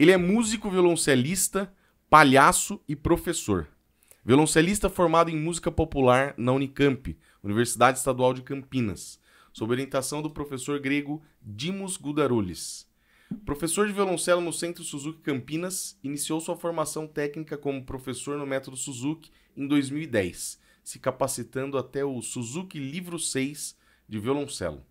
Ele é músico, violoncelista, palhaço e professor. Violoncelista formado em música popular na Unicamp, Universidade Estadual de Campinas, sob orientação do professor grego Dimos Gudarulis. Professor de violoncelo no Centro Suzuki Campinas, iniciou sua formação técnica como professor no método Suzuki em 2010, se capacitando até o Suzuki Livro 6 de violoncelo.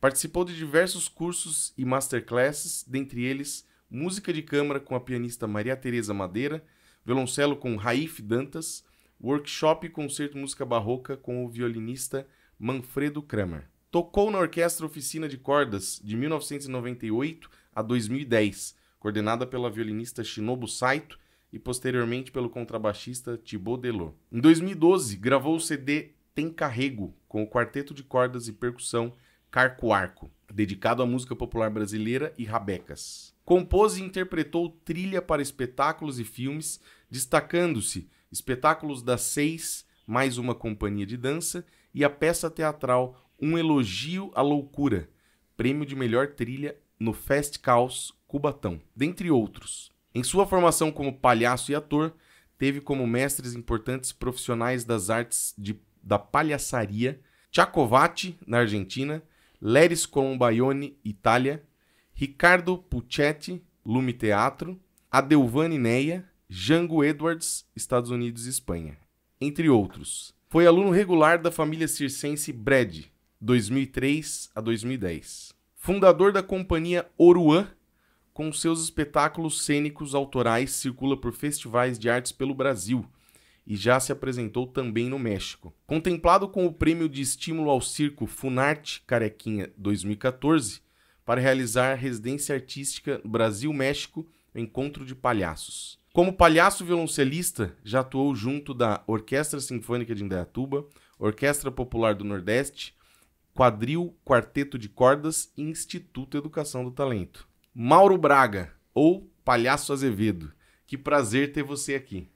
Participou de diversos cursos e masterclasses, dentre eles música de câmara com a pianista Maria Tereza Madeira, violoncelo com Raif Dantas, workshop e concerto música barroca com o violinista Manfredo Kramer. Tocou na Orquestra Oficina de Cordas de 1998 a 2010, coordenada pela violinista Shinobu Saito e posteriormente pelo contrabaixista Thibaut Delot. Em 2012, gravou o CD Tem Carrego com o quarteto de cordas e percussão Carco Arco, dedicado à música popular brasileira e rabecas. Compôs e interpretou trilha para espetáculos e filmes, destacando-se espetáculos das seis, mais uma companhia de dança, e a peça teatral Um Elogio à Loucura, prêmio de melhor trilha no Fest Caos Cubatão, dentre outros. Em sua formação como palhaço e ator, teve como mestres importantes profissionais das artes de, da palhaçaria Tchakovati, na Argentina, Leris Colombaione, Itália, Ricardo Puccetti, Lume Teatro, Adelvani Neia, Jango Edwards, Estados Unidos e Espanha, entre outros. Foi aluno regular da família circense Bred, 2003 a 2010. Fundador da companhia Oruan, com seus espetáculos cênicos autorais circula por festivais de artes pelo Brasil e já se apresentou também no México. Contemplado com o Prêmio de Estímulo ao Circo Funarte Carequinha 2014, para realizar residência artística Brasil-México, Encontro de Palhaços. Como palhaço violoncelista, já atuou junto da Orquestra Sinfônica de Indaiatuba, Orquestra Popular do Nordeste, Quadril, Quarteto de Cordas e Instituto Educação do Talento. Mauro Braga, ou Palhaço Azevedo, que prazer ter você aqui.